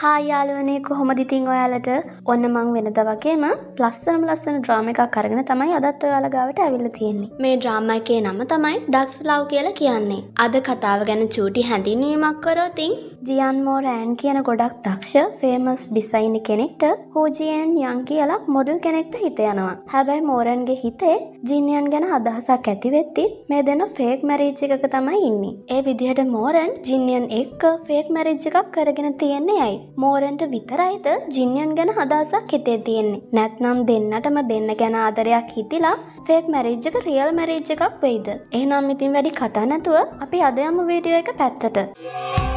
හායාලුවනේ කොහොමද ඉතින් ඔයාලට ඔන්න මං වෙනද වගේම ලස්සනම ලස්සන ඩ්‍රාම එකක් කරගෙන තමයි අදත් ඔයාලගාවට ඇවිල්ල තියෙන්නේ මේ ඩ්‍රාම එකේ නම තමයි ඩක්ස් ලව් කියලා කියන්නේ අද කතාව ගැන චූටි හැඳින්වීමක් කරෝතින් ජියන් මෝරෑන් කියන ගොඩක් දක්ෂ ෆේමස් ඩිසයින් කෙනෙක්ට හෝජියන් යන් කියලා මොඩල් කෙනෙක්ට හිත යනවා හැබැයි මෝරන්ගේ හිතේ ජිනියන් ගැන අදහසක් ඇතිවෙත්ති මේ දෙන ෆේක් මැරීච්චිකක තමයි ඉන්නේ ඒ විදිහට මෝරන් ජිනියන් එක්ක ෆේක් මැරිජ් එකක් කරගෙන තියෙන්නේ ඇයි මෝරන්ට විතරයිද ජිනියන් ගැන අදහසක් හිතේ තියෙන්නේ නැත්නම් දෙන්නටම දෙන්න ගැන ආදරයක් හිතිලා ෆේක් මැරිජ්ජක රියල් මැරිජ් එකක් වෙයිද එහනම් ඉතින් වැඩි කතා නැතුව අපි අදයම වීඩියෝ එක පැත්තට. Yeah.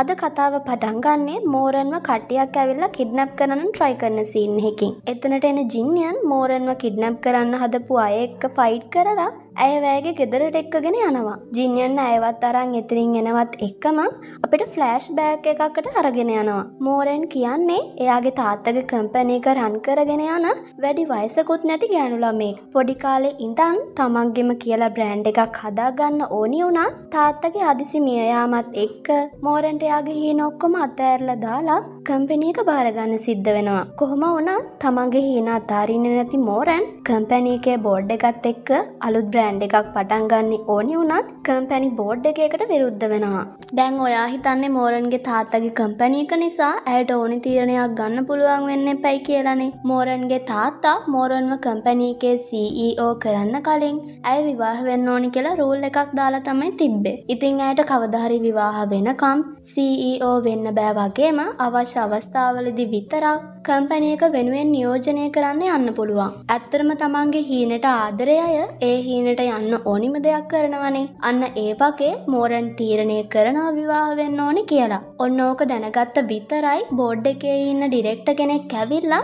අද කතාව පටන් ගන්නේ මෝරන්ව කට්ටියක් ඇවිල්ලා කිඩ්නැප් කරන්න try කරන scene එකකින්. එතනට එන ජින්යන් මෝරන්ව කිඩ්නැප් කරන්න හදපු අය එක්ක ෆයිට් කරලා ඇයවෑගේ ගෙදරට එක්කගෙන යනවා ජින්යන්න අයවත් අරං එතිරින් එනවත් එක්කම අපිට ෆ්ලෑෂ් බෑක් එකකට අරගෙන යනවා මෝරෙන් කියන්නේ එයාගේ තාත්තක කම්පැනයක රන් කරගෙන යන වැඩි වයසකුත් නැති ගෑනුලමේ පොඩිකාලේ ඉඳන් තමන්ගෙම කියලා බ්‍රෑන්් එකක් හදාගන්න ඕනි වුණා තාත්තගේ අදිසි මියයාමත් එක්ක මෝරෙන්ට යාගේ හීනොක්කොම අතඇරල දාලා කම්පැනියක බාරගන්න සිද්ධ වෙනවා. කොහොම වුණා තමන්ගේ හීන අතාරින්න නැති මෝරන් කම්පැනීකේ බෝඩ් එකත් එක්ක අලුත් බ්‍රෑ බ්‍රෑන්් එකක් පටන්ගන්න ඕනි වුනත් කම්පැනි බෝඩ් එකකට විරුද්ධ වෙනවා. දැන් ඔයා හිතන්නේ මෝරන්ගේ තාත්තගේ කම්පැනීක නිසා ඇයට ඕනි තීරණයක් ගන්න පුළුවන් වෙන්න පැයි කියලනේ මෝරන්ගේ තාත්තා මෝරන්ව කම්පැනීකේ සීෝ e කරන්න කලින් ඇය විවාහ වෙන්න ඕනි කියලා රූල් එකක් දාලා තමයි තිබ්බේ ඉතිං ඇයට කවධහරි විවාහ වෙනකම් සීෝ e වෙන්න බෑවගේම අවශ්‍ය අවස්ථාවලදි විතරක් කම්පැනි එක වෙනුවෙන් නියෝජනය කරන්න යන්න පුළුවන්. ඇත්තරම තමන්ගේ හීනට ආදරය අය ඒ හීනට යන්න ඕනිම දෙයක් කරනවනේ. අන්න ඒ වගේ මෝරන් තීරණය කරනවා විවාහ වෙන්න ඕනි කියලා. ඔන්න ඕක දැනගත්ත විතරයි බෝඩ් එකේ ඉන්න ඩිරෙක්ට කෙනෙක් කැවිල්ලා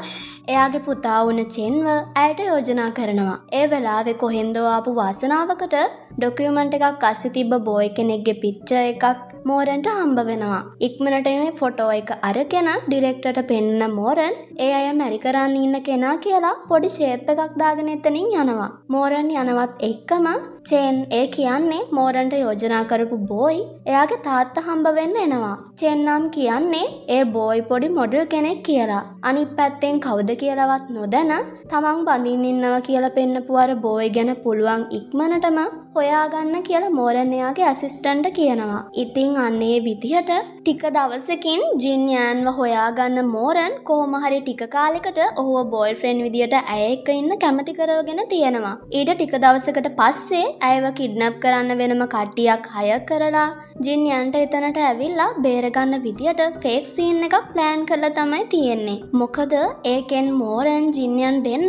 එයාගේ පුතා වුණ චෙන්ව ඇයට යෝජනා කරනවා. ඒ වෙලාවෙ කොහෙන්දවාපු වාසනාවකට ඩොකියමන්ට එකක් අස්සි තිබ්බ බෝය කෙනෙක්ගේ පිච්ච එකක් මෝරන්ට හම්බ වෙනවා. ඉක්මනට මේ ෆොටෝ එක අරගෙන ඩිරෙක්ටට පෙන්න මෝරන් ඒ අය මැරිකරන්න ඉන්න කෙනා කියලා පොඩි ශේප් එකක් දාගෙන එතනින් යනවා. මෝරන් යනවත් එක්කම චේන් ඒ කියන්නේ මෝරන්ට යෝජනා කරපු බෝයි එයාගේ තාත්තා හම්බවෙන්න එනවා. චෙන්නම් කියන්නේ ඒ බෝයි පොඩි මොඩල් කෙනෙක් කියලා. අනි පැත්තෙන් කවුද කියලවත් නොදැන තමන් බඳින් ඉන්නවා කියල පෙන්න්නපුුවර බෝයි ගැන පුළුවන් ඉක්මනටම හොයාගන්න කියලා මෝරණයාගේ ඇසිස්ටන්ට කියනවා. ඉතිං අන්නේ විදිහට ටික දවසකින් ජින්යෑන්ව හොයාගන්න මෝරන් කොහොමහරි ටික කාලෙකට ඔහුව බොල් ෆ්‍රෙන්න් විදිහට ඇයෙක්ක ඉන්න කැමති කරවගෙන තියෙනවා. ඊට ටික දවසකට පස්සේ ඇයව කිඩ්නප් කරන්න වෙනම කට්ටියක් හය කරලා ජින්යන්ට එතනට ඇවිල්ලා බේරගන්න විදිහට ෆේක් සීන් එකක් ප්ලෑන් කරලා තමයි තියෙන්නේ. මොකද ඒකෙන් මෝරන් ජින්යන් දෙන්න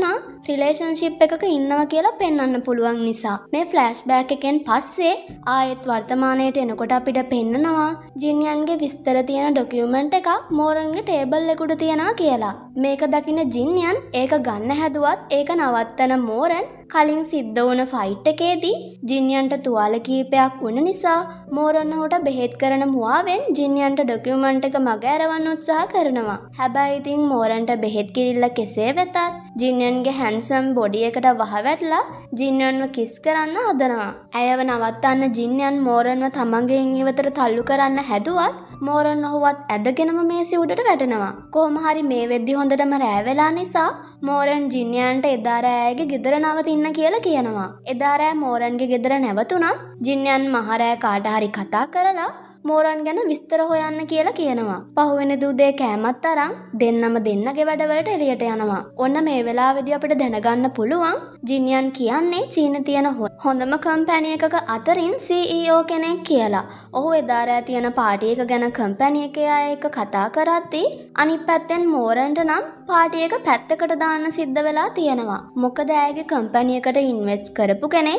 රිලේෂන්ශිප් එකක ඉන්නවා කියලා පෙන්වන්න පුළුවන් නිසා. මේ ෆ්ලෑෂ් බෑක් එකෙන් පස්සේ ආයෙත් වර්තමානයට එනකොට අපිට පෙන්නනවා ජින්යන්ගේ විස්තර තියෙන ඩොකියුමන්ට් එක මෝරන්ගේ ටේබල් එකුට තියෙනවා කියලා. මේක දකින ජින්යන් ඒක ගන්න හැදුවත් ඒක නවත්තන මෝරන් කලින් සිද්ධ වන ෆයිට් එකේදී ජින්යන්ට තුවාල කීපයක් වන නිසා මෝරන්න හොට බෙහෙත් කරන මුවාවෙන් ජින්යන්ට ඩොකියමන්ට් එක මග ඇරවන්න උත්සාහ කරනවා. හැබැයිඉතිං මෝරන්ට බෙහෙත් කිරිල්ල කෙසේ වෙතත් ජිනියන්ගේ හැන්සම් බොඩියකට වහවැටලා ජිනියන්ව කිස් කරන්න අදනවා. ඇයව නවත්තන්න ජිනියන් මෝරන්ව තමන්ගේ ඉවතර තල්ලු කරන්න හැදුවත් මෝරන් ඔහුවත් ඇදගෙනම මේසි උඩට වැටෙනවා. කෝමහරි මේ වෙද්දි හොඳටම රෑවෙලා නිසා මෝරන් ජිනියන්ට එදාරෑගේ ගෙදර නවතින්න කියලා කියනවා. එදාරෑ මෝරන්ගේ ගෙදර නැවතුනත් ජිනියන් මහරෑ කාටහරි කතා කරලා මෝරන් ගැන විස්තර හොයන්න කියලා කියනවා. පහුවෙන දූදේ කෑමත් තරම් දෙන්නම දෙන්නගේ වැඩවලට එළියට යනවා. ඔන්න මේ වෙලාවෙදි අපිට දැනගන්න පුළුවන් ජිනියන් කියන්නේ චීන තියෙන හොඳම කම්පැනි එකක අතරින් CEO කෙනෙක් කියලා. ඔහු එදාරෑ තියෙන පාටියක ගැන කම්පැනි එක අය එක කතා කරද්දී අනිත් පැත්තෙන් මෝරන්ට නම් පාටියක පැත්තකට දාන්න සිද්ධ වෙලා තියෙනවා. මොකද ඇගේ කම්පැනියකට ඉන්වෙස්් කරපු කෙනෙ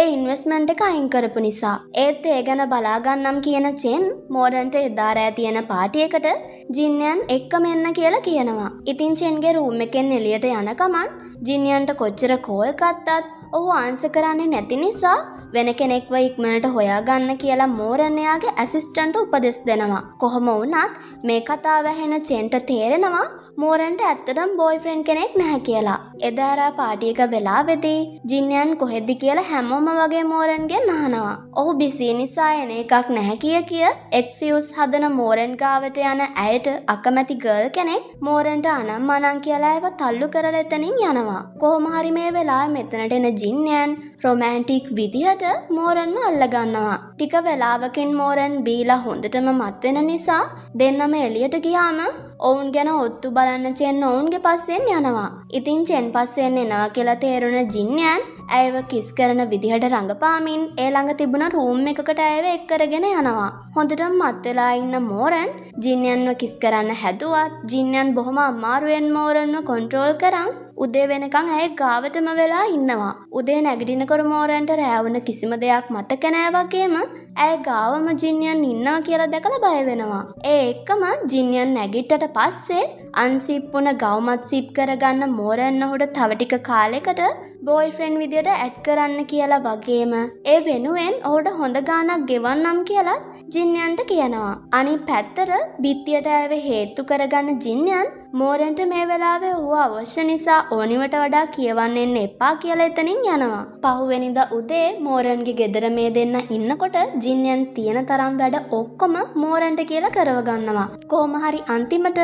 ඒ ඉන්වස්මෙන්ට් එක අයින් කරපු නිසා. ඒත් ඒ ගැන බලාගන්නම් කියන චෙන් මෝඩන්ට එදාරෑ තියෙන පාටියකට ජින්නයන් එක්ක මෙන්න කියලා කියනවා. ඉතින් චෙන්ගේ රූම් එකෙන් එලියට යනකමන් ජිනියන්ට කොච්චර කෝල් කත්තත් ඔහු ආන්ස කරන්නේ නැති නිසා වෙන කෙනෙක්ව ඉක්මනට හොයාගන්න කියලා මෝරණයාගේ ඇසිස්ටන්ට උපදෙස් දෙනවා. කොහොම වුණත් මේ කතාව ඇහෙන චෙන්ට තේරෙනවා මෝරන්ට ඇත්තටම් බෝයි ෆ්‍රෙන්් කෙනෙක් නැහැ කියලා. එදාරා පාටියක වෙලා වෙදී ජින්නයන් කොහෙද්දි කියලා හැමෝම වගේ මෝරන්ගෙන් නහනවා. ඔහු බිසි නිසා එන එකක් නැහැ කිය කිය එක්සිියස් හදන මෝරන්කාවට යන ඇයට අකමැති ගල් කෙනෙක් මෝරන්ට අනම් අනං කියලා ඇව තල්ලු කරල එතනින් යනවා. කොහොමහරි මේ වෙලා මෙතනට එන ජින්නයන් රොමෑන්ටික් විදිහට මෝරන්ම අල්ලගන්නවා. ටික වෙලාවකින් මෝරන් බීලා හොඳටම මත්වෙන නිසා දෙන්නම එලියට ගියාම ඔවුන් ගැන ඔත්තු බලන්න චෙන් ඔවුන්ගේ පස්සෙන් යනවා. ඉතින් චෙන් පස්සෙන් එනවා කියලා තේරුණ ජින්යන් ඇයව කිස් කරන විදිහට රඟපාමින් ඒ ළඟ තිබුණ රූම් එකකට ඇයව එක්කරගෙන යනවා. හොඳටම මත් වෙලා ඉන්න මෝරන් ජින්යන්ව කිස් කරන්න හැදුවත් ජින්යන් බොහොම අමාරුවෙන් මෝරන්ව කොන්ට්‍රෝල් කරන් උදේ වෙනකං ඇය ගාවටම වෙලා ඉන්නවා. උදේ නැගිටිනකොට මෝරන්ට රෑවුන කිසිම දෙයක් මතක නෑ වගේම ඇය ගාවම ජින්යන් ඉන්නා කියලා දැකළ බයවෙනවා. ඒ එක්කම ජින්යන් නැගිට්ටට පස්සේ අන්සිප්පුන ගෞමත් සිප් කරගන්න මෝරන්න හොට තවටික කාලෙකට බෝයිෆ්‍රෙන්් විදියට ඇඩ් කරන්න කියලා වගේම ඒ වෙනුවෙන් ඔහුට හොඳ ගානක් ගෙවන්නම් කියලත් ජින්යන්ට කියනවා. අනි පැත්තර බිත්තියට ඇව හේත්තු කරගන්න ජින්යන් මෝරෙන්ට මේ වෙලාවේ හුව අවශ්‍ය නිසා ඕනිවට වඩා කියවන්නෙන්න එපා කියලා එතනින් යනවා. පහුවෙනිද උදේ මෝරන්ගේ ගෙදර මේ දෙන්න ඉන්නකොට ජින්යන් තියෙන තරම් වැඩ ඔක්කොම මෝරන්ට කියලා කරවගන්නවා. කොහොමහරි අන්තිමට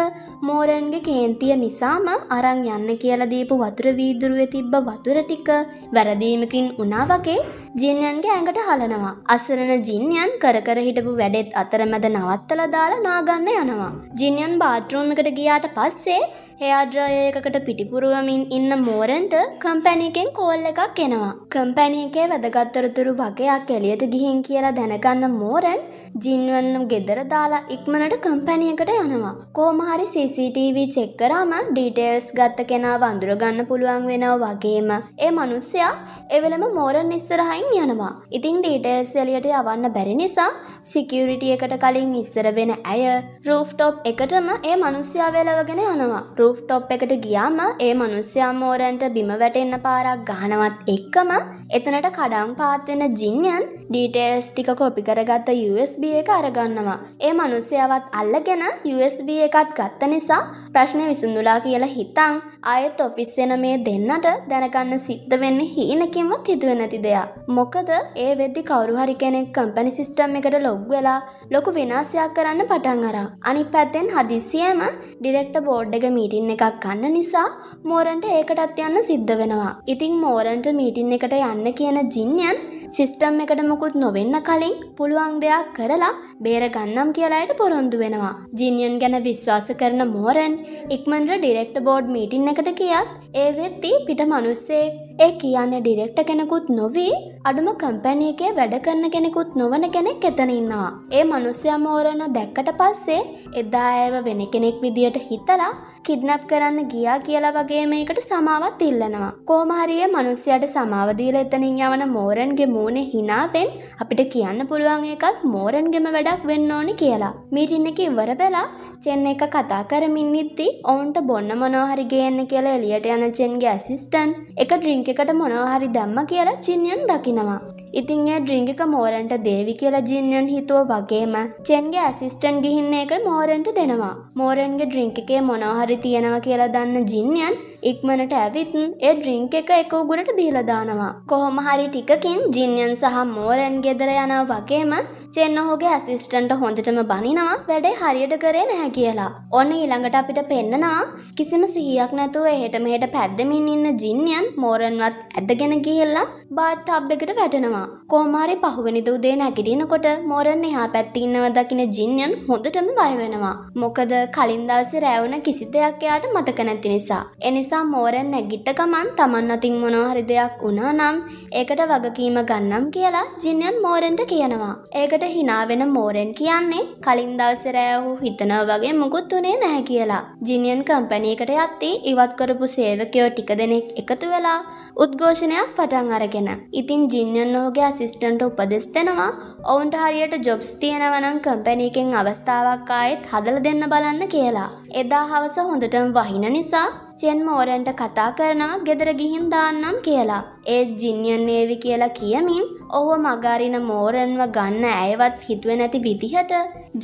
මෝරන්ගේ කේන්තිය නිසාම අරන් යන්න කියලා දීපු වතුර වීදුරුවේ තිබ්බ වතුර ටික වැරදීමකින් උනා වගේ ජින්යන්ගේ ඇඟට හලනවා. අසරණ ජින්යන් කරකර හිටපු වැඩෙත් අතරමැද නවත්තල දාලා නාගන්න යනවා. ජින්යන් බාත්‍රෝමිකට ගියාට පස්සේ හයාඩ්‍රයයකට පිටිපුරුවමින් ඉන්න මෝරන්ට කම්පැනිකෙන් කෝල් එකක් එනවා. කම්පැනි එකේ වැදගත්තරතුරු වගේයක් එලියට ගිහින් කියලා දැනගන්න මෝරන් ජින්වන්නම් ගෙදර දාලා ඉක්මනට කම්පැනියකට යනවා. කෝමහරි CCTV චෙක්කරාම ඩීටේල්ස් ගත්ත කෙනා වඳුරගන්න පුළුවන් වෙනව වගේම ඒ මනුස්සයා එවලම මෝරන් ඉස්සරහයින් යනවා. ඉතින් ඩීටේල්ස් එලියට යවන්න බැරි නිසා සිකියරිටියකට කලින් ඉස්සර වෙන ඇය රූෆ්ටොප් එකටම ඒ මනුස්්‍යාවලවගෙන යනවා. රූ රූෆ් ටොප් එකට ගියාම ඒ මනුස්්‍යයාමෝරන්ට බිම වැටෙන්න පාරක් ගහනවත් එක්කම එතනට කඩම් පාත්වෙන ජිංයන් ඩීටේස් ටික කොපි කරගත්ත USB එක අරගන්නවා. ඒ මනුස්්‍යයාවත් අල්ලගෙන USB එකත් ගත්ත නිසා ප්‍රශ්නය විසඳුලා කියලා හිතන් අයත් ඔෆිස් එන මේ දෙන්නට දැනගන්න සිද්ධ වෙන්න හීනකින්වත් හිතුව නැති දෙයක්. මොකද ඒ වෙද්දි කවරුහරි කෙනෙක් කම්පනි සිිස්ටම් එකට ලොග් වෙලා ලොකු විනාසයක් කරන්න පටන් අරා. අනි පැත්තෙන් හදිසියම ඩිරෙක්ට බෝඩ් එක මීටින් එකක් ගන්න නිසා මෝරන්ට ඒකටත් යන්න සිද්ධ වෙනවා. ඉතිං මෝරන්ට මීටින් එකට යන්න කියන ජින්යන් සිිස්ටම් එකට මොකුත් නොවෙන්න කලින් පුළුවන් දෙයක් කරලා බේරගන්නම් කියලායට පොරොන්දු වෙනවා. ජිනියන් ගැන විශ්වාස කරන මෝරන් ඉක්මන්ට ඩිරෙක්ට බෝඩ් මීටින් එකට කියත් ඒ වෙත්ති පිට මනුස්සේ ඒ කියන්න ඩිරෙක්ට කෙනෙකුත් නොවී අඩුම කම්පැනීකේ වැඩ කරන කෙනෙකුත් නොවන කෙනෙක් එතනඉන්නවා. ඒ මනුස්්‍යයා මෝරණ දැක්කට පස්සේ එදා ඇව වෙන කෙනෙක් විදියට හිතලා කිඩ්නප් කරන්න ගියා කියලා වගේ මේකට සමාවත් ඉල්ලනවා. කෝමහරිය මනුස්්‍යයට සමාවදීල එතනින් යවන මෝරන්ගේ මූුණේ හිනාවෙන් අපිට කියන්න පුළුවන් එකත් මෝරන්ගෙම වැඩ විතරක් වෙන්න ඕනි කියලා. මීටින් එක ඉවර වෙලා චෙන් එක කතා කරමින් ඉද්දි ඔවුන්ට බොන්න මොනෝහරි ගේන්න කියලා එලියට යන චෙන්ගේ ඇසිස්ටන් එක ඩ්‍රිංක එකට මොනෝහරි දැම්ම කියලා චින්යන් දකිනවා. ඉතින් ඒ ඩ්‍රිංක එක මෝරන්ට දේවි කියලා ජින්යන් හිතුව වගේම චෙන්ගේ ඇසිස්ටන් ගිහින්න එක මෝරන්ට දෙනවා. මෝරන්ගේ ඩ්‍රිංක එකේ මොනෝහරි තියෙනවා කියලා දන්න ජින්යන් ඉක්මනට ඇවිත් ඒ ඩ්‍රිංක එක එක උගුරට බීලදානවා. කොහොම හරි ටිකකින් ජින්යන් සහ මෝරන් ගෙදර යනවා වගේම චෙන් ඔහුගේ ඇසිස්ටන්ට හොඳටම බනිනා වැඩේ හරියට කරේ නැහැ කියලා. ඔන්න ඊළඟට අපිට පෙන්නනා කිසිම සිහියක් නැතුව එහෙට මෙහෙට පැද්දමින් ඉන්න ජින්යන් මෝරන්වත් ඇදගෙන ගිහිල්ලා බාත් ටබ් එකට වැටෙනවා. කොහොම හරි පහුවෙනිද උදේ නැගිටිනකොට මෝරන් එහා පැත්තේ ඉන්නව දකින ජින්යන් හොඳටම බය වෙනවා. මොකද කලින් දවසේ රැවුණ කිසි දෙයක් එයාට මතක නැති නිසා. ඒ නිසා මෝරන් නැගිට ගමන් Taman අතින් මොනවා හරි දෙයක් වුණා නම් ඒකට වගකීම ගන්නම් කියලා ජින්යන් මෝරන්ට කියනවා. ඒකට එයාට හිනාවෙන මෝරෙන් කියන්නේ කලින් දවසරෑ ඔහු හිතනව වගේ මුකුත් වනේ නැහැ කියලා. ජිනියන් කම්පනීකට යත්ති ඉවත් කරපු සේවකයෝ ටික දෙනෙක් එකතු වෙලා උද්ඝෝෂණයක් පටන් අරගෙන. ඉතින් ජින්යන් ඔහුගේ ඇසිස්ටන්ට උපදෙස් දෙනවා ඔවුන්ට හරියට ජොබ්ස් තියෙනවනම් කම්පැනීකෙන් අවස්ථාවක් ආයෙත් හදල දෙන්න බලන්න කියලා. එදා හවස හොඳටම වහින නිසා චෙන්මෝරන්ට කතා කරනවා ගෙදර ගිහින් දාන්නම් කියලා. ඒත් ජිනියන් ඒවි කියලා කියමින් ඔහුව මගාරින මෝරන්ව ගන්න ඇයවත් හිතුව නැති විදිහට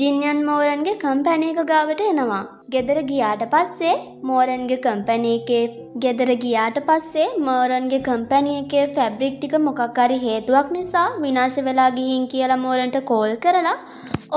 ජිනියන් මෝරන්ගේ කම්පැනේක ගාවට එනවා. ගෙදර ගියාට පස්සේ මෝරන්ගේ කම්පැනේකේ ගෙදර ගියාට පස්සේ මෝරන්ගේ කම්පැනි එකේ ෆැබ්‍රික් ටික මොකක් හරි හේතුවක් නිසා විනාශ වෙලා ගිහින් කියලා මෝරන්ට කෝල් කරලා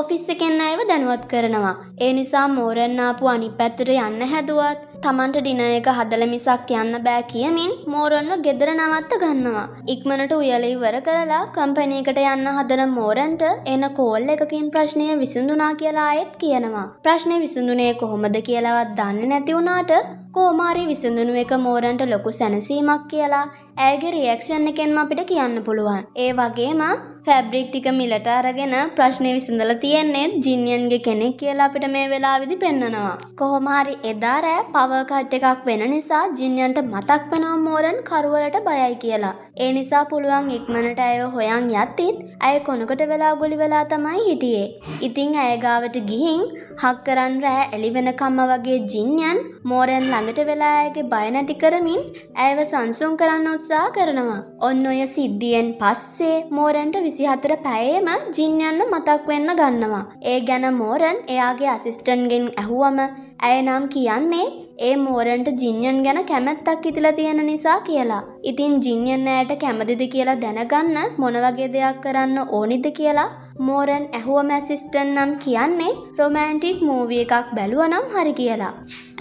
ඔෆිස් එකෙන් අයව දැනුවත් කරනවා. ඒ නිසා මෝරන් ආපු අනිත් පැත්තට යන්න හැදුවත් තමන්ට ඩිනර් එක හදලා මිසක් යන්න බෑ කියමින් මෝරන්ව ගෙදර නවත්ත ගන්නවා. ඉක්මනට උයල ඉවර කරලා කම්පැනි එකට යන්න හදන මෝරන්ට එන කෝල් එකකින් ප්‍රශ්නය විසඳුනා කියලා ආයෙත් කියනවා. ප්‍රශ්නේ විසඳුනේ කොහොමද කියලාවත් දන්නේ නැති වුණාට කෝමාරි විසඳුණු එක මෝරන්ට ලොකු සැනසීමක් කියලා ඇගේ රියක්ෂන් එකෙන්ම අපිට කියන්න පුළුවන් ඒ වගේම ෆැබ්‍රික් ටික මිලට අරගෙන ප්‍රශ්නය විසඳල තියෙන්නේ ජිනියන්ගේ කෙනෙක් කියලා අපිට මේ වෙලාවිදි පෙන්නනවා. කොහොමහරි එදා රෑ පවකට් එකක් වෙන නිසා ජිනියන්ට මතක් වෙනවා මෝරන් කරුවලට බයයි කියලා. ඒ නිසා පුළුවන් ඉක්මනට ඇය හොයන් යත්තිත් ඇය කොනකට වෙලා ගොලි වෙලා තමයි හිටියේ. ඉතිං ඇයගාවට ගිහින් හක් කරන් රෑ එලිවෙනකම්ම වගේ ජිනියන් මෝරන් ළඟට වෙලා ඇයගේ බයනැති කරමින් ඇයව සංසුම් කරන්න උත්සා කරනවා. ඔන්න ඔය සිද්ධියෙන් පස්සේ මෝරන්ට වි විසිහතර පැයේම ජින්යන්න මතක් වෙන්න ගන්නවා. ඒ ගැන මෝරන් එයාගේ අසිස්ටන්ගෙන් ඇහුවම ඇයනම් කියන්නේ ඒ මෝරන්ට ජින්යන් ගැන කැමැත්තක් ඉතිලා තියෙන නිසා කියලා. ඉතින් ජින්යන් ඇයට කැමතිද කියලා දැනගන්න මොනවගේ දෙයක් කරන්න ඕනිද කියලා මෝරන් ඇහුවම ඇසිස්ටන් නම් කියන්නේ රොමෑන්ටික් මූවිය එකක් බැලුවනම් හරි කියලා.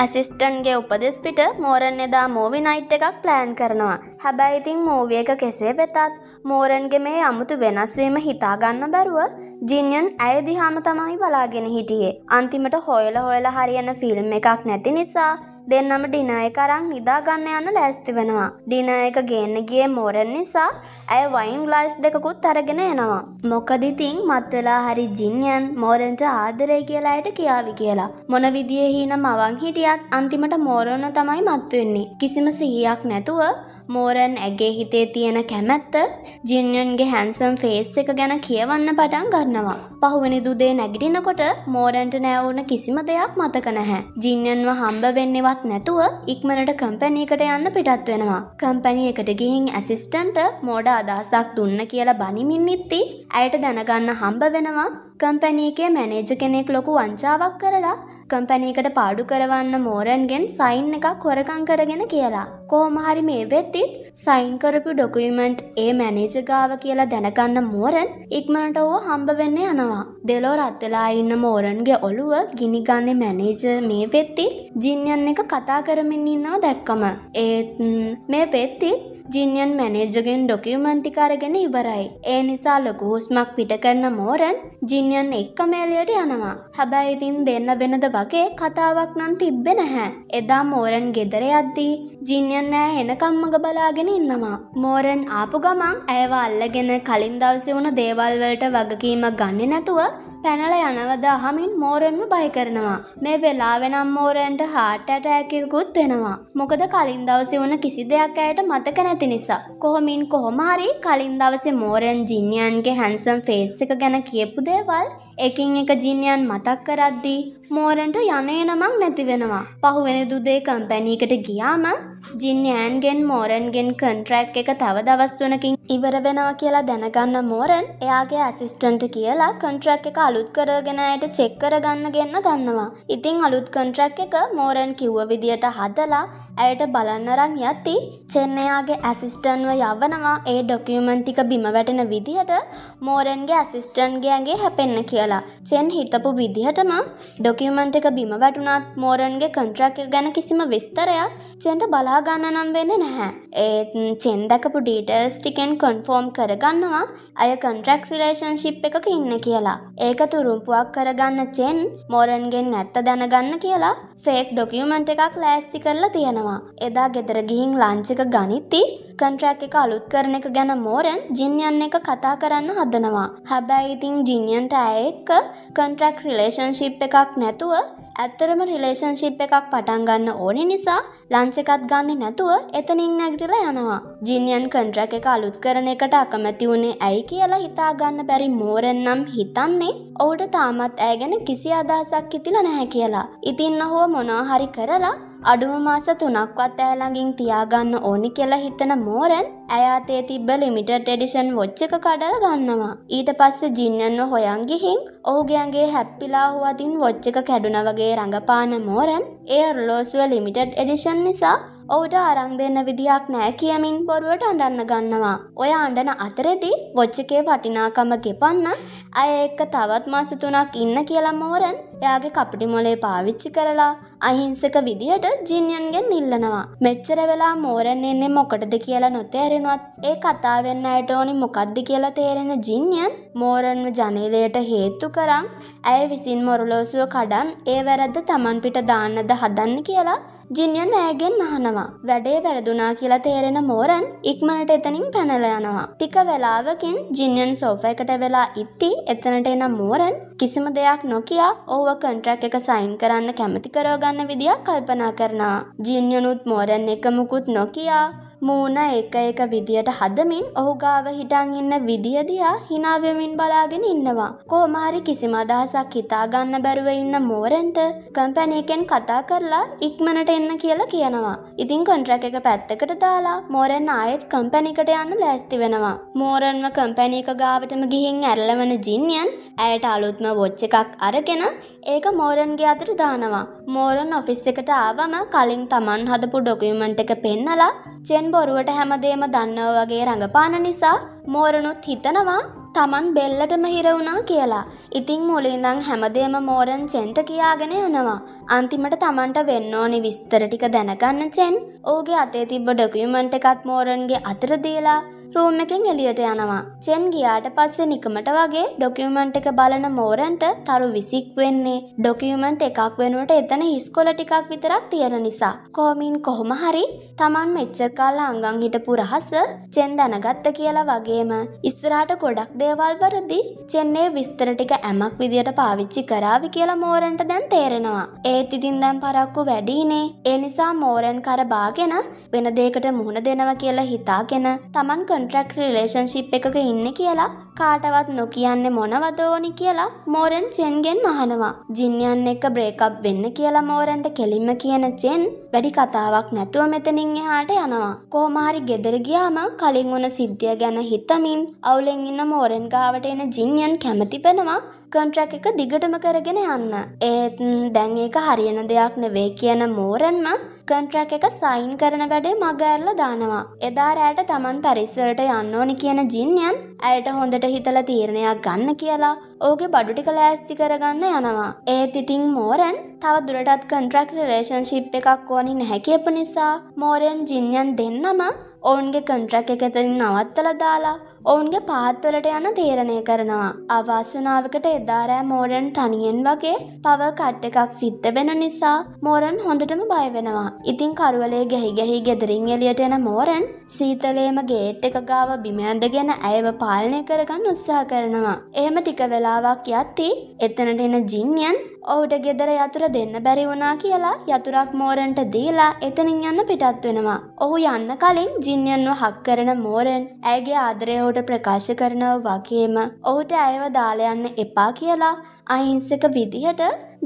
ඇසිස්ටන්ගේ උපදෙස්පිට මෝරන් එදා මෝවි නයිට් එකක් ප්ලෑන් කරනවා. හැබැයිඉතිං මූවිය එක කෙසේ වෙතත් මෝරන්ගේ මේ අමුතු වෙනස්වීම හිතාගන්න බැරුව ජිනියන් ඇය දිහාම තමයි බලාගෙන හිටියේ. අන්තිමට හොයල හොයල හරියන ෆිල්ම් එකක් නැති නිසා දෙන්නම ඩිනය කරන් නිදාගන්න යන්න ලැස්ති වෙනවා. ඩිනයක ගේන්න ගිය මෝරන් නිසා ඇය වයින් ග්ලයිස් දෙකකුත් අරගෙන එනවා. මොකදිතින් මත්වෙලා හරි ජින්යන් මෝරෙන්ට ආදරය කියලායට කියාවි කියලා. මොන විදිිය හීන මවන් හිටියත් අන්තිමට මෝරණ තමයි මත්තුවෙන්නේ. කිසිම සිහියක් නැතුව මෝරන් ඇගේ හිතේ තියෙන කැමැත්ත ජින්යන්ගේ හැන්සම් ෆේස් එක ගැන කියවන්න පටන් ගන්නවා. පහුවනි දුදේ නැගිටිනකොට මෝරන්ට නෑවුන කිසිම දෙයක් මතක නැහැ. ජින්යන්ව හම්බ වෙන්නෙවත් නැතුව ඉක්මනට කම්පැනීකට යන්න පිටත් වෙනවා. කම්පැනි එකට ගිහින් ඇසිස්ටන්ට මෝඩ අදහසක් දුන්න කියලා බනිමින්නිත්ති ඇයට දැනගන්න හම්බ වෙනවා කම්පැනීකේ මැනේජ කෙනෙක් ලොකු වංචාවක් කරලා කම්පැනීකට පාඩු කරවන්න මෝරන්ගෙන් සයින් එකක් හොරකං කරගෙන කියලා. කොහොමහරි මේ වෙද්දිත් සයින් කරපු ඩොකුමෙන්ට් ඒ මැනේජ ගාව කියලා දැනගන්න මෝරන් ඉක්මනට ඕ හම්බ වෙන්න යනවා. දෙලෝ රත්වෙලා ඉන්න මෝරන්ගේ ඔළුව ගිනිගන්නේ මැනේජ මේ පෙත්ති ජින්යන් එක කතා කරමින් ඉන්නවා දැක්කම. ඒත් මේ පෙත්ති ජිනියන් මැනේජගෙන් ඩොකියමන්ටිකාරගෙන ඉවරයි. ඒ නිසා ලොකු හුස්මක් පිට කරන මෝරන් ජිනියන් එක්ක මේලියට යනවා. හැබැයි ඉතින් දෙන්න වෙනද වගේ කතාවක් නම් තිබ්බේ නැහැ. එදා මෝරන් ගෙදර යද්දී ජිනියන් හරියන්න එනකම්මග බලාගෙන ඉන්නවා. මෝරන් ආපු ගමන් ඇයව අල්ලගෙන කලින් දවසි වුණු දේවල්වලට වගකීම ගන්න නැතුව පැනල යනවද අහමින් මෝරන්ම බය කරනවා. මේ වෙලාවෙනම් මෝරන්ට හාට් ඇටෑකකුත් වෙනවා. මොකද කලින් දවසෙ වන කිසි දෙයක් ඇයට මතක නැති නිසා. කොහොමින් කොහොමහරි කලින් දවසේ මෝරන් ජින්යන්ගේ හැන්සම් ෆේස් එක ගැන කියපු දේවල් එකින් එක ජින්යන් මතක් කරද්දී මෝරන්ට යනේ නමක් නැති වෙනවා. පහුවෙන දුදේ කම්පැනීකට ගියාම ජින්යෑන්ගෙන් මෝරන්ගෙන් කන්ට්‍රැක්් එක තව දවස්වනකින් ඉවර වෙනවා කියලා දැනගන්න මෝරන් එයාගේ ඇසිස්ටන්ට කියලා කන්ට්‍රක් එක අලුත් කරගෙන අයට චෙක් කරගන්න ගෙන්න්න දන්නවා. ඉතිං අලුත් කන්ට්‍රක් එක මෝරන් කිව්ව විදියට හදලා ඇයට බලන්නරං යති චෙන්නයාගේ ඇසිස්ටන්ව යවනවා ඒ ඩොකියමන්තික බිම වැටෙන විදිහට මෝරන්ගේ ඇසිස්ටන්ගේගේ හැපෙන්න කියලා චෙන් හිතපු විදිහටම ඩොකියමන්තික බිම වැටුනත් මෝරන්ගේ කන්ට්‍රක් ගැන කිසිම විස්තරයක් චෙන්ට බලාගන්න නම් වෙන්න නැහැ ඒත් චෙන්දකපු ඩීටස් ටිකෙන් කොන්ෆෝම් කරගන්නවා අය කන්ට්‍රක් රිලේෂන්ශිප් එකක ඉන්න කියලා. ඒක තුරුම්පුවක් කරගන්න චෙන් මෝරන්ගෙන් නැත්ත දැනගන්න කියලා ෆේක් ඩොකියමන්ට එකක් ලෑස්ති කරලා තියෙනවා. එදා ගෙදර ගිහින් ලංචික ගනිත්ති කන්ට්‍රක් එක අලුත් කරන එක ගැන මෝරන් ජින්යන් එක කතා කරන්න හදනවා. හැබැයි ඉතිං ජිනියන්ට ඇයෙක්ක කන්ට්‍රක් රිලේෂන්ශිප් එකක් නැතුව ඇත්තරම රිලේෂන්ශිප් එකක් පටන් ගන්න ඕනි නිසා ලංචකත් ගන්න නැතුව එතනින් නැගටිලා යනවා. ජිනියන් කන්ට්‍රක් එක අලුත් කරන එකට අකමැති වුණේ ඇයි කියලා හිතාගන්න බැරි මෝරෙන්නම් හිතන්නේ ඔවුට තාමත් ඇයගැන කිසි අදහසක් ඉතිල නැහැ කියලා. ඉතින්න හෝ මොනාහරි කරලා අඩුම මාස තුනක්වත් ඇය ළඟින් තියාගන්න ඕනි කියලා හිතන මෝරන් ඇය අතේ තිබ්බ ලිමිටඩ් එඩිෂන් වොච් එක කඩලා ගන්නවා. ඊට පස්සේ ජින්නන්ව හොයන් ගිහින් ඔහුගේ ඇඟේ හැප්පිලාහුව අතින් වොච් එක කැඩුනා වගේ රඟපාන මෝරන් ඒ ඔරලෝසුව ලිමිටඩ් එඩිෂන් නිසා ඔහුට අරං දෙන්න විදිහක් නෑ කියමින් බොරුවට අඩන්න ගන්නවා. ඔය අඩන අතරෙදි වොච්චකේ වටිනාකම ගෙපන්න අය එක්ක තවත් මාසතුනක් ඉන්න කියලා මෝරන් එයාගේ කපටි මොලේ පාවිච්චි කරලා අහිංසක විදියට ජිනියන්ගෙන් නිල්ලනවා. මෙච්චර වෙලා මෝරන් එන්නේ මොකටද කියලා නොතේරෙනවත් ඒ කතාවෙන්න අයට ඕනි මොකද්ද කියලා තේරෙන ජිනියන් මෝරන්ව ජනේලයට හේතු කරන් ඇය විසින් මොරලෝසුව කඩන් ඒ වැරද්ද තමන් පිට දාන්නද හදන්න කියලා ජිනියන් ඇගෙන් අහනවා වැඩේ වැරදුනා කියලා තේරෙන මෝරන් ඉක්මනට එතනින් පැනල යනවා. ටික වෙලාවකින් ජිනියන් සෝෆ එකට වෙලා ඉත්ති එතනට එන මෝරන් කිසිම දෙයක් නොකියා ඕව කන්ට්‍රැක් එක සයින් කරන්න කැමති කරෝගන්න විදිහක් කල්පනා කරනවා. ජිනියනුත් මෝරන් එක මුකුත් නොකියා මූණ එක එක විදියට හදමින් ඔහු ගාව හිටන් ඉන්න විදිහදිහා හිනාවෙමින් බලාගෙන ඉන්නවා. කෝමාරි කිසිම අදහසක් හිතාගන්න බැරුව ඉන්න මෝරන්ට කම්පැනයකෙන් කතා කරලා ඉක්මනට එන්න කියලා කියනවා. ඉතින් කොන්ට්‍රක් එක පැත්තකට දාලා මෝරන් ආයෙත් කම්පැනිකට යන්න ලෑස්ති වෙනවා. මෝරන්ම කම්පැනික ගාවටම ගිහින් ඇරලවන ජින්යන් ඇයට අලුත්ම වොච්ච එකක් අරගෙන ඒක මෝරන්ගේ අතර දානවා මෝරන් ඔෆිස් එකට ආවම කලින් තමන් හදපු ඩොකියමන්ට් එක පෙන්නලා චෙන් බොරුවට හැමදේම දන්නව වගේ රඟපාන නිසා මෝරනුත් හිතනවා තමන් බෙල්ලටම හිරවුණා කියලා ඉතිං මුලින්දං හැමදේම මෝරන් චෙන්ත කියාගෙන යනවා අන්තිමට තමන්ට වෙන්න ඕනි විස්තර ටික දැනගන්න චෙන් ඕගේ අතේ තිබ්බ ඩොකියමන්ට් එකත් මෝරන්ගේ අතර දීලා රූම් එකෙන් එලියට යනවා. චෙන් ගියාට පස්සේ නිකමට වගේ ඩොකියුමන්ට් එක බලන මෝරන්ට තරු විසික් වෙන්නේ. ඩොකියුමන්ට් එකක් වෙනුවට එතන හිස්කොල ටිකක් විතරක් තියෙන නිසා. කෝමින් කොහොම හරි Taman මෙච්චර කාලා අංගන් හිටපු රහස චෙන් දැනගත්ත කියලා වගේම ඉස්සරහට ගොඩක් දේවල් වරදි චෙන්නේ විස්තර ටික ඇමක් විදියට පාවිච්චි කරાવી කියලා මෝරන්ට දැන් තේරෙනවා. ඒත් ඉතින් දැන් පරක්කු වැඩිනේ. ඒ නිසා මෝරන් කර බාගෙන වෙන දෙයකට මුහුණ දෙනවා කියලා හිතාගෙන Taman කොන්ට්‍රක් රිලේෂන්ශිප් එකක ඉන්න කියලා කාටවත් නොකියන්න මොනවදෝනි කියලා මෝරන් චෙන්ගෙන් අහනවා. ජින්යන් එක බ්‍රේකප් වෙන්න කියලා මෝරන්ට කෙලින්ම කියන චෙන් වැඩි කතාවක් නැතුව මෙතනින් එහාට යනවා. කොහොමහරි ගෙදර ගියාම කලින් වුණ සිද්ධිය ගැන හිතමින් අවුලෙන් ඉන්න මෝරන් ගාවට එන ජින්යන් කැමති වෙනවා කොන්ට්‍රැක් එක දිගටම කරගෙන යන්න. ඒත් දැන් ඒක හරියන දෙයක් නෙවේ කියන මෝරන්ම කන්ට්‍රැක් එක සයින් කරන වැඩේ මගඇරල දානවා. එදා රෑට තමන් පැරිසලට යන්න ඕනි කියන ජින්යන් ඇයට හොඳට හිතල තීරණයක් ගන්න කියලා ඕගේ බඩුටික ලෑස්ති කරගන්න යනවා. ඒත් ඉතිං මෝරන් තව දුරටත් කන්ට්‍රක් රලේෂන්ශිප් එකක් ඕනි නැහැකියපු නිසා මෝරෙන් ජින්යන් දෙන්නම ඔවුන්ගේ කන්ට්‍රක් එකතරින් නවත්තල දාලා ඔවුන්ගේ පාත්වලට යන තේරණය කරනවා. අවාසනාවකට එදාරෑ මෝරන් තනියෙන් වගේ පව කට් එකක් සිත්ත වෙන නිසා මෝරන් හොඳටම බයවෙනවා. ඉතින් කරුවලේ ගැහි ගැහි ගෙදරින් එලියට එන මෝරන් සීතලේම ගේට් එක ගාව බිමඇඳගෙන ඇයව පාලනය කරගන්න උත්සාහ කරනවා. එහෙම ටික වෙලාවක් යත්ති එතනට එන ජිංයන් ඔහුට ගෙදර යතුර දෙන්න බැරි වුණා කියලා යතුරක් මෝරන්ට දීලා එතනින් යන්න පිටත් වෙනවා. ඔහු යන්න කලින් ජින්යන්ව හක් කරන මෝරන් ඇගේ ආදරය ඔහුට ප්‍රකාශ කරනව වගේම ඔහුට ඇයව දාලයන්න එපා කියලා අහිංසක විදිහට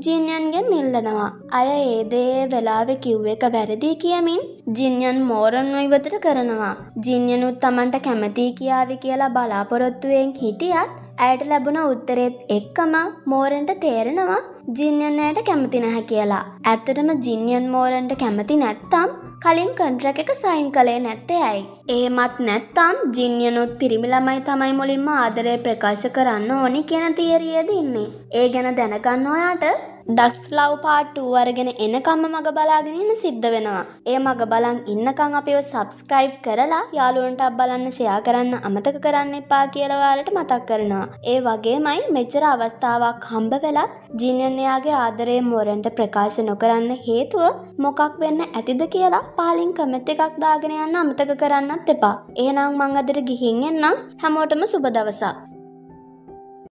ජින්යන්ගෙන් ඉල්ලනවා. අය ඒදේ වෙලාවෙ කිව් එක වැරදිී කියමින් ජින්යන් මෝරන් නොයිවතර කරනවා. ජින්යනුත් තමන්ට කැමතිී කියාවි කියලා බලාපොරොත්තුවෙන් හිටියත් ඇයට ලැබුණ උත්තරෙත් එක්කම මෝරන්ට තේරෙනවා ජින්යන්නයට කැමති නැහැ කියලා. ඇත්තටම ජින්යන් මෝරන්ට කැමති නැත්තම් කලින් කන්ට්‍රැක එක සයින් කළේ නැත්තේ ඇයි. ඒමත් නැත්තම් ජින්යනුත් පිරිමිළමයි තමයි මුලින්ම ආදරය ප්‍රකාශ කරන්න ඕනි කියන තියරියද ඉන්නේ. ඒ ගැන දැනගන්න ඔයාට ඩක්ස් ලව් පාට්ටූ අරගෙන එනකම්ම මග බලාගෙන ඉන්න සිද්ධ වෙනවා. ඒ මග බලන් ඉන්නකං අපිව සබස්ක්‍රයිබ් කරලා යාළුවන්ට බලන්න ෂයා කරන්න අමතක කරන්න එපා කියලවාලට මතක් කරනවා. ඒ වගේමයි මෙච්චර අවස්ථාවක් හම්බ වෙලත් ජීනන්යාගේ ආදරේ මෝරන්ට ප්‍රකාශ නොකරන්න හේතුව මොකක් වෙන්න ඇතිද කියලා පාලින් කමෙට් එකක් දාගෙන යන්න අමතක කරන්නත් එපා. එහෙනම් මං අදට ගිහින් එන්නම්. හැමෝටම සුබ දවසක්.